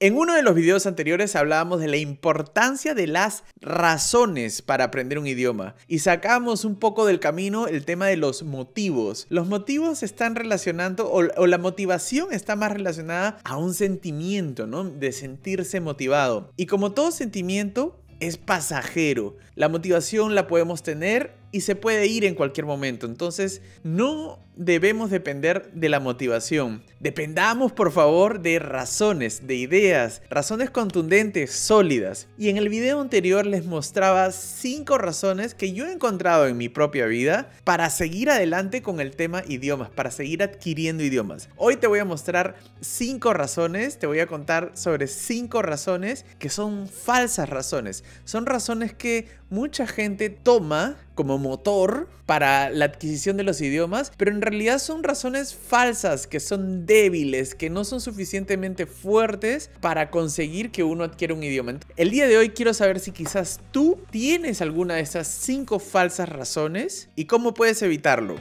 En uno de los videos anteriores hablábamos de la importancia de las razones para aprender un idioma y sacamos un poco del camino el tema de los motivos. Los motivos están relacionando o, la motivación está más relacionada a un sentimiento, ¿no? De sentirse motivado. Y como todo sentimiento es pasajero. La motivación la podemos tener y se puede ir en cualquier momento. Entonces, no debemos depender de la motivación. Dependamos, por favor, de razones, de ideas, razones contundentes, sólidas. Y en el video anterior les mostraba cinco razones que yo he encontrado en mi propia vida para seguir adelante con el tema idiomas, para seguir adquiriendo idiomas. Hoy te voy a mostrar cinco razones, te voy a contar sobre cinco razones que son falsas razones. Son razones que mucha gente toma como motor para la adquisición de los idiomas, pero en realidad son razones falsas, que son débiles, que no son suficientemente fuertes para conseguir que uno adquiera un idioma. El día de hoy quiero saber si quizás tú tienes alguna de esas cinco falsas razones y cómo puedes evitarlo.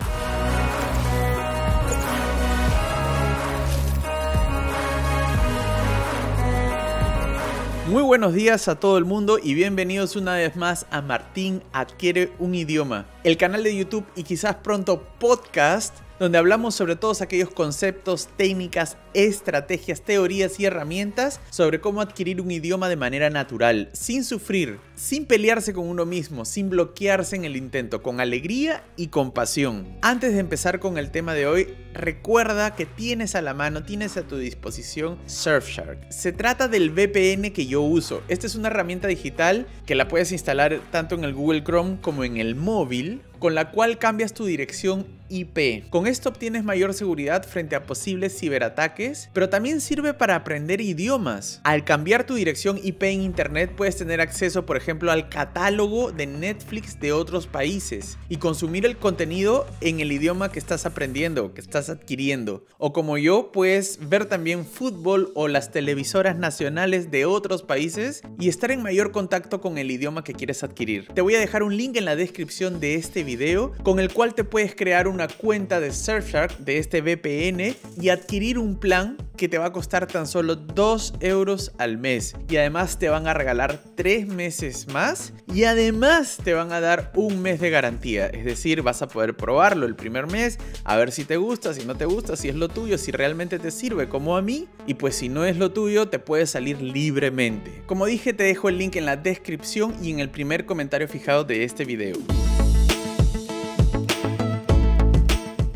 Muy buenos días a todo el mundo y bienvenidos una vez más a Martín Adquiere un Idioma, el canal de YouTube y quizás pronto podcast donde hablamos sobre todos aquellos conceptos, técnicas, estrategias, teorías y herramientas sobre cómo adquirir un idioma de manera natural, sin sufrir sin pelearse con uno mismo, sin bloquearse en el intento, con alegría y compasión. Antes de empezar con el tema de hoy, recuerda que tienes a la mano, tienes a tu disposición Surfshark. Se trata del VPN que yo uso. Esta es una herramienta digital que la puedes instalar tanto en el Google Chrome como en el móvil con la cual cambias tu dirección IP. Con esto obtienes mayor seguridad frente a posibles ciberataques, pero también sirve para aprender idiomas. Al cambiar tu dirección IP en Internet puedes tener acceso, por ejemplo, ejemplo, al catálogo de Netflix de otros países y consumir el contenido en el idioma que estás aprendiendo, que estás adquiriendo. O como yo, puedes ver también fútbol o las televisoras nacionales de otros países y estar en mayor contacto con el idioma que quieres adquirir. Te voy a dejar un link en la descripción de este video con el cual te puedes crear una cuenta de Surfshark de este VPN y adquirir un plan que te va a costar tan solo 2 euros al mes y además te van a regalar 3 meses más y además te van a dar un mes de garantía, es decir, vas a poder probarlo el primer mes, a ver si te gusta, si no te gusta, si es lo tuyo, si realmente te sirve como a mí y pues si no es lo tuyo te puedes salir libremente. Como dije te dejo el link en la descripción y en el primer comentario fijado de este video.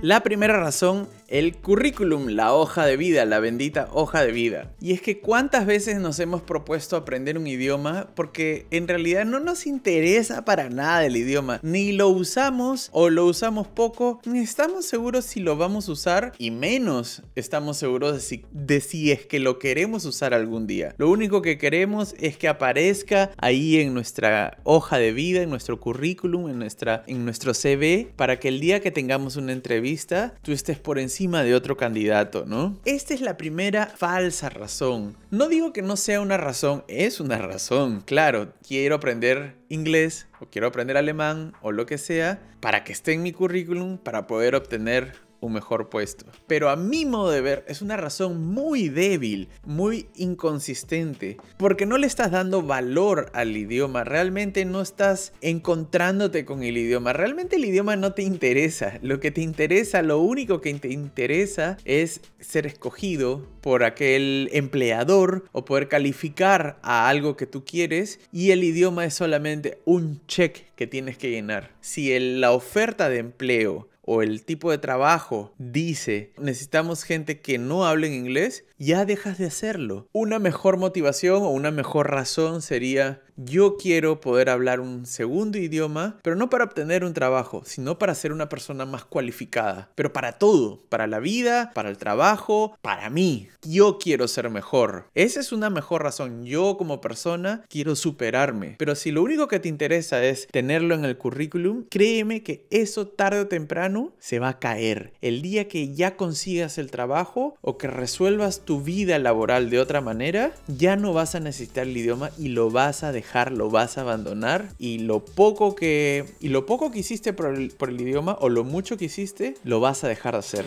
La primera razón el currículum, la hoja de vida, la bendita hoja de vida. Y es que cuántas veces nos hemos propuesto aprender un idioma porque en realidad no nos interesa para nada el idioma. Ni lo usamos o lo usamos poco, ni estamos seguros si lo vamos a usar y menos estamos seguros de si, es que lo queremos usar algún día. Lo único que queremos es que aparezca ahí en nuestra hoja de vida, en nuestro currículum, en, nuestra, en nuestro CV, para que el día que tengamos una entrevista tú estés por encima de otro candidato, ¿no? Esta es la primera falsa razón. No digo que no sea una razón, es una razón. Claro, quiero aprender inglés o quiero aprender alemán o lo que sea para que esté en mi currículum para poder obtener mejor puesto. Pero a mi modo de ver es una razón muy débil, muy inconsistente, porque no le estás dando valor al idioma, realmente no estás encontrándote con el idioma, realmente el idioma no te interesa, lo que te interesa, lo único que te interesa es ser escogido por aquel empleador o poder calificar a algo que tú quieres y el idioma es solamente un check que tienes que llenar. Si en la oferta de empleo o el tipo de trabajo dice necesitamos gente que no hable en inglés, ya dejas de hacerlo. Una mejor motivación o una mejor razón sería yo quiero poder hablar un segundo idioma, pero no para obtener un trabajo, sino para ser una persona más cualificada. Pero para todo, para la vida, para el trabajo, para mí. Yo quiero ser mejor. Esa es una mejor razón. Yo como persona quiero superarme. Pero si lo único que te interesa es tenerlo en el currículum, créeme que eso tarde o temprano se va a caer. El día que ya consigas el trabajo o que resuelvas tu vida laboral de otra manera, ya no vas a necesitar el idioma y lo vas a dejar lo vas a abandonar y lo poco que, y lo poco que hiciste por el, por el idioma o lo mucho que hiciste, lo vas a dejar de hacer.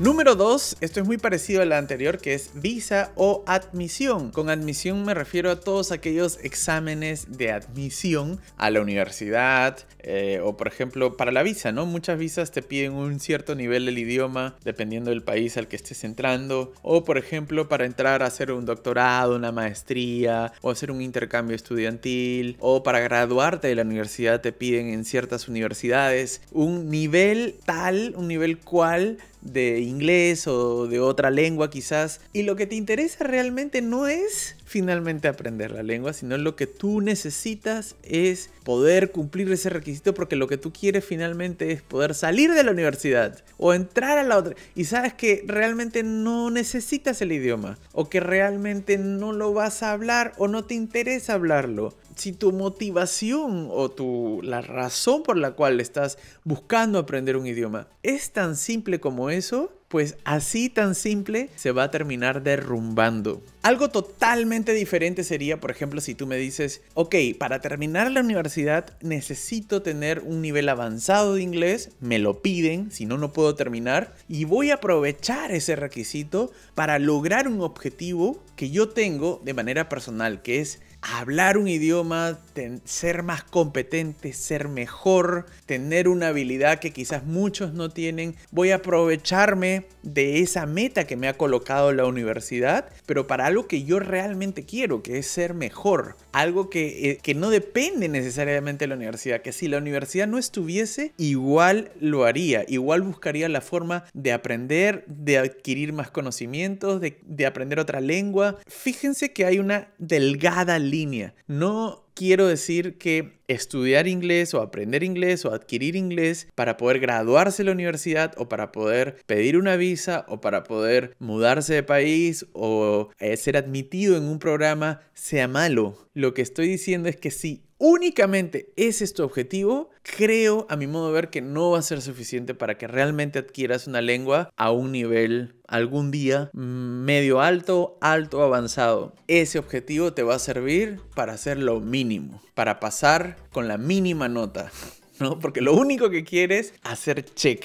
Número 2, esto es muy parecido a la anterior que es visa o admisión. Con admisión me refiero a todos aquellos exámenes de admisión a la universidad eh, o por ejemplo para la visa, ¿no? Muchas visas te piden un cierto nivel del idioma dependiendo del país al que estés entrando o por ejemplo para entrar a hacer un doctorado, una maestría o hacer un intercambio estudiantil o para graduarte de la universidad te piden en ciertas universidades un nivel tal, un nivel cual de inglés o de otra lengua quizás. Y lo que te interesa realmente no es finalmente aprender la lengua, sino lo que tú necesitas es poder cumplir ese requisito porque lo que tú quieres finalmente es poder salir de la universidad o entrar a la otra. Y sabes que realmente no necesitas el idioma o que realmente no lo vas a hablar o no te interesa hablarlo si tu motivación o tu, la razón por la cual estás buscando aprender un idioma es tan simple como eso, pues así tan simple se va a terminar derrumbando. Algo totalmente diferente sería, por ejemplo, si tú me dices, ok, para terminar la universidad necesito tener un nivel avanzado de inglés, me lo piden, si no, no puedo terminar, y voy a aprovechar ese requisito para lograr un objetivo que yo tengo de manera personal, que es hablar un idioma, ser más competente, ser mejor, tener una habilidad que quizás muchos no tienen. Voy a aprovecharme de esa meta que me ha colocado la universidad, pero para algo que yo realmente quiero, que es ser mejor. Algo que, eh, no depende necesariamente de la universidad, que si la universidad no estuviese, igual lo haría, igual buscaría la forma de aprender, de adquirir más conocimientos, de, de aprender otra lengua. Fíjense que hay una delgada línea. No quiero decir que estudiar inglés o aprender inglés o adquirir inglés para poder graduarse de la universidad o para poder pedir una visa o para poder mudarse de país o eh, ser admitido en un programa sea malo. Lo que estoy diciendo es que si únicamente ese es tu objetivo, creo a mi modo de ver que no va a ser suficiente para que realmente adquieras una lengua a un nivel algún día medio alto, alto avanzado. Ese objetivo te va a servir para hacer lo mínimo, para pasar con la mínima nota, ¿no? Porque lo único que quieres es hacer check.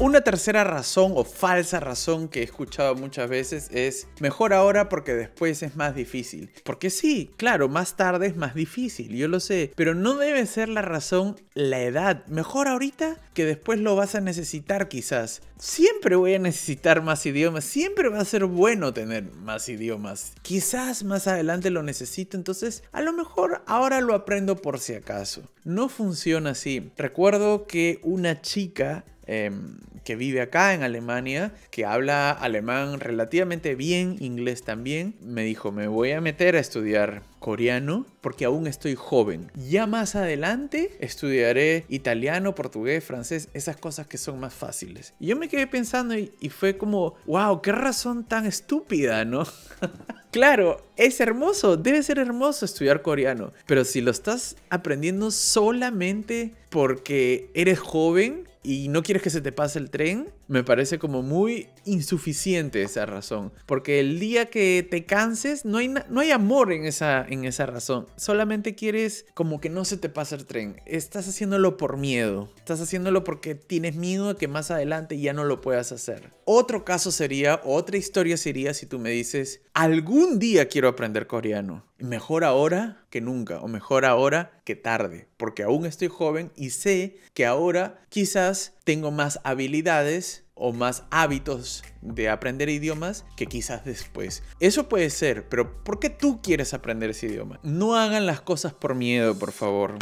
Una tercera razón o falsa razón que he escuchado muchas veces es mejor ahora porque después es más difícil. Porque sí, claro, más tarde es más difícil, yo lo sé, pero no debe ser la razón la edad. Mejor ahorita que después lo vas a necesitar quizás. Siempre voy a necesitar más idiomas, siempre va a ser bueno tener más idiomas. Quizás más adelante lo necesito, entonces a lo mejor ahora lo aprendo por si acaso. No funciona así. Recuerdo que una chica Em, que vive acá en Alemania, que habla alemán relativamente bien, inglés también, me dijo, me voy a meter a estudiar coreano porque aún estoy joven. Ya más adelante estudiaré italiano, portugués, francés, esas cosas que son más fáciles. Y yo me quedé pensando y fue como, wow, qué razón tan estúpida, ¿no? claro, es hermoso, debe ser hermoso estudiar coreano, pero si lo estás aprendiendo solamente porque eres joven, y no quieres que se te pase el tren, me parece como muy insuficiente esa razón. Porque el día que te canses, no hay, no hay amor en esa, en esa razón. Solamente quieres como que no se te pase el tren. Estás haciéndolo por miedo. Estás haciéndolo porque tienes miedo a que más adelante ya no lo puedas hacer. Otro caso sería, otra historia sería si tú me dices, algún día quiero aprender coreano. Mejor ahora que nunca, o mejor ahora que tarde, porque aún estoy joven y sé que ahora quizás tengo más habilidades o más hábitos de aprender idiomas que quizás después. Eso puede ser, pero ¿por qué tú quieres aprender ese idioma? No hagan las cosas por miedo, por favor.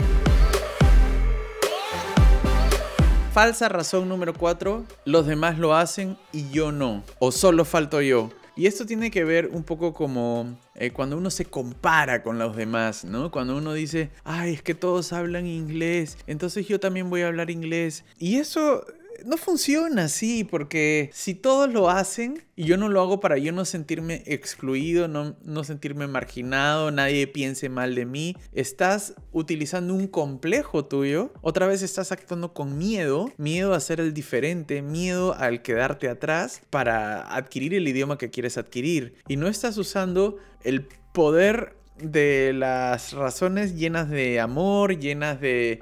Falsa razón número 4, los demás lo hacen y yo no, o solo falto yo. Y esto tiene que ver un poco como eh, cuando uno se compara con los demás, ¿no? Cuando uno dice, ay, es que todos hablan inglés, entonces yo también voy a hablar inglés. Y eso no funciona así, porque si todos lo hacen y yo no lo hago para yo no sentirme excluido, no, no sentirme marginado, nadie piense mal de mí, estás utilizando un complejo tuyo, otra vez estás actuando con miedo, miedo a ser el diferente, miedo al quedarte atrás para adquirir el idioma que quieres adquirir y no estás usando el poder de las razones llenas de amor, llenas de,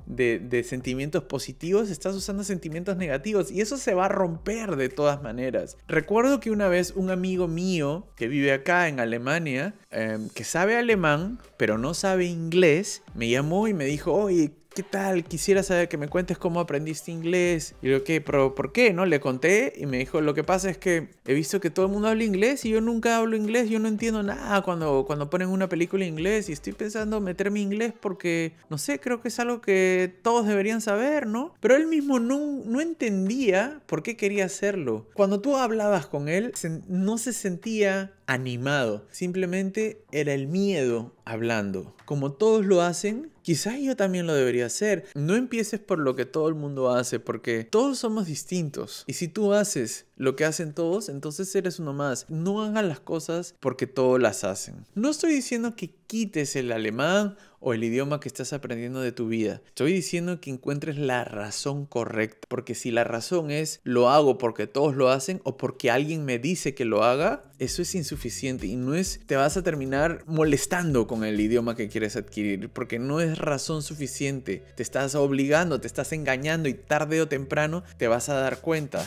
sentimientos positivos, estás usando sentimientos negativos y eso se va a romper de todas maneras. Recuerdo que una vez un amigo mío que vive acá en Alemania, em, que sabe alemán, pero no sabe inglés, me llamó y me dijo, oye, ¿qué tal? Quisiera saber que me cuentes cómo aprendiste inglés. Y yo, que, ¿Pero por qué? ¿No? Le conté y me dijo, lo que pasa es que he visto que todo el mundo habla inglés y yo nunca hablo inglés, yo no entiendo nada cuando, cuando ponen una película en inglés y estoy pensando meterme en inglés porque, no sé, creo que es algo que todos deberían saber, ¿no? Pero él mismo no, no entendía por qué quería hacerlo. Cuando tú hablabas con él, no se sentía animado, simplemente era el miedo hablando. Como todos lo hacen, quizás yo también lo debería hacer. No empieces por lo que todo el mundo hace, porque todos somos distintos. Y si tú haces lo que hacen todos, entonces eres uno más. No hagas las cosas porque todos las hacen. No estoy diciendo que quites el alemán o el idioma que estás aprendiendo de tu vida. Estoy diciendo que encuentres la razón correcta, porque si la razón es lo hago porque todos lo hacen o porque alguien me dice que lo haga, eso es insuficiente y no es te vas a terminar molestando con el idioma que quieres adquirir, porque no es razón suficiente. Te estás obligando, te estás engañando y tarde o temprano te vas a dar cuenta.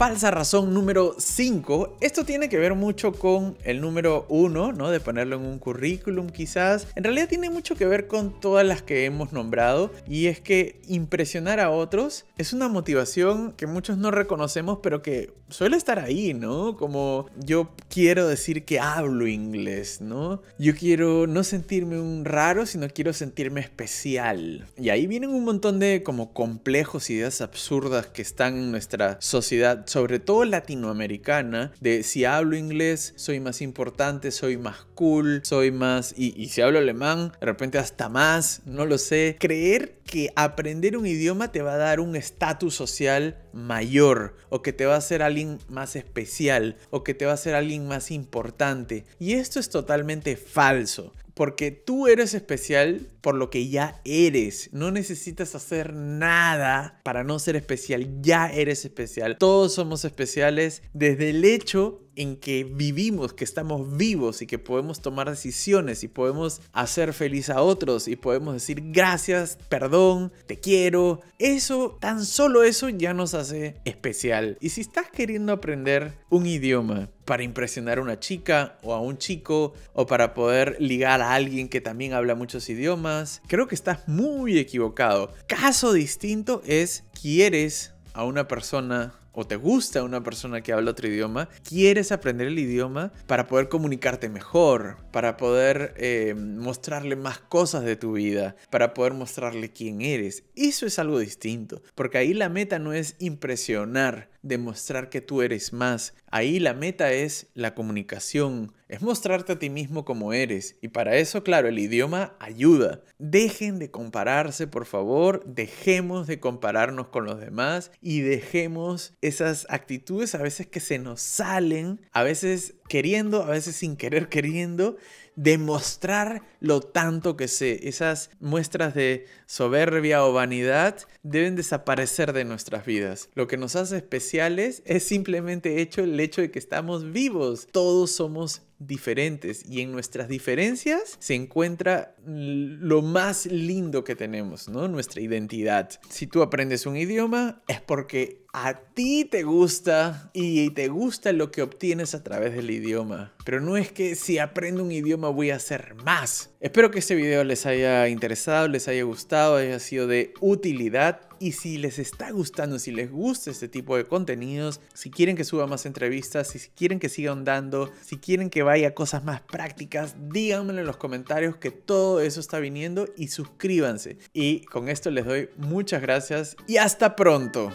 falsa razón número 5, esto tiene que ver mucho con el número 1, ¿no? De ponerlo en un currículum quizás. En realidad tiene mucho que ver con todas las que hemos nombrado y es que impresionar a otros es una motivación que muchos no reconocemos pero que suele estar ahí, ¿no? Como yo quiero decir que hablo inglés, ¿no? Yo quiero no sentirme un raro, sino quiero sentirme especial. Y ahí vienen un montón de como complejos, ideas absurdas que están en nuestra sociedad sobre todo latinoamericana, de si hablo inglés soy más importante, soy más cool, soy más... Y, si hablo alemán, de repente hasta más, no lo sé. Creer que aprender un idioma te va a dar un estatus social mayor o que te va a hacer alguien más especial o que te va a hacer alguien más importante. Y esto es totalmente falso porque tú eres especial por lo que ya eres. No necesitas hacer nada para no ser especial. Ya eres especial. Todos somos especiales desde el hecho en que vivimos, que estamos vivos y que podemos tomar decisiones y podemos hacer feliz a otros y podemos decir gracias, perdón, te quiero. Eso, tan solo eso ya nos hace especial. Y si estás queriendo aprender un idioma, para impresionar a una chica o a un chico o para poder ligar a alguien que también habla muchos idiomas, Creo que estás muy equivocado. Caso distinto es quieres a una persona o te gusta una persona que habla otro idioma, quieres aprender el idioma para poder comunicarte mejor, para poder eh, mostrarle más cosas de tu vida, para poder mostrarle quién eres. Eso es algo distinto, porque ahí la meta no es impresionar demostrar que tú eres más. Ahí la meta es la comunicación, es mostrarte a ti mismo como eres. Y para eso, claro, el idioma ayuda. Dejen de compararse, por favor, dejemos de compararnos con los demás y dejemos esas actitudes a veces que se nos salen, a veces queriendo, a veces sin querer queriendo, demostrar lo tanto que sé. Esas muestras de soberbia o vanidad deben desaparecer de nuestras vidas. Lo que nos hace especiales es simplemente hecho el hecho de que estamos vivos. Todos somos diferentes y en nuestras diferencias se encuentra lo más lindo que tenemos, ¿no? Nuestra identidad. Si tú aprendes un idioma es porque a ti te gusta y te gusta lo que obtienes a través del idioma. Pero no es que si aprendo un idioma voy a hacer más. Espero que este video les haya interesado, les haya gustado, haya sido de utilidad. Y si les está gustando, si les gusta este tipo de contenidos, si quieren que suba más entrevistas, si quieren que siga andando, si quieren que vaya a cosas más prácticas, díganmelo en los comentarios que todo eso está viniendo y suscríbanse. Y con esto les doy muchas gracias y hasta pronto.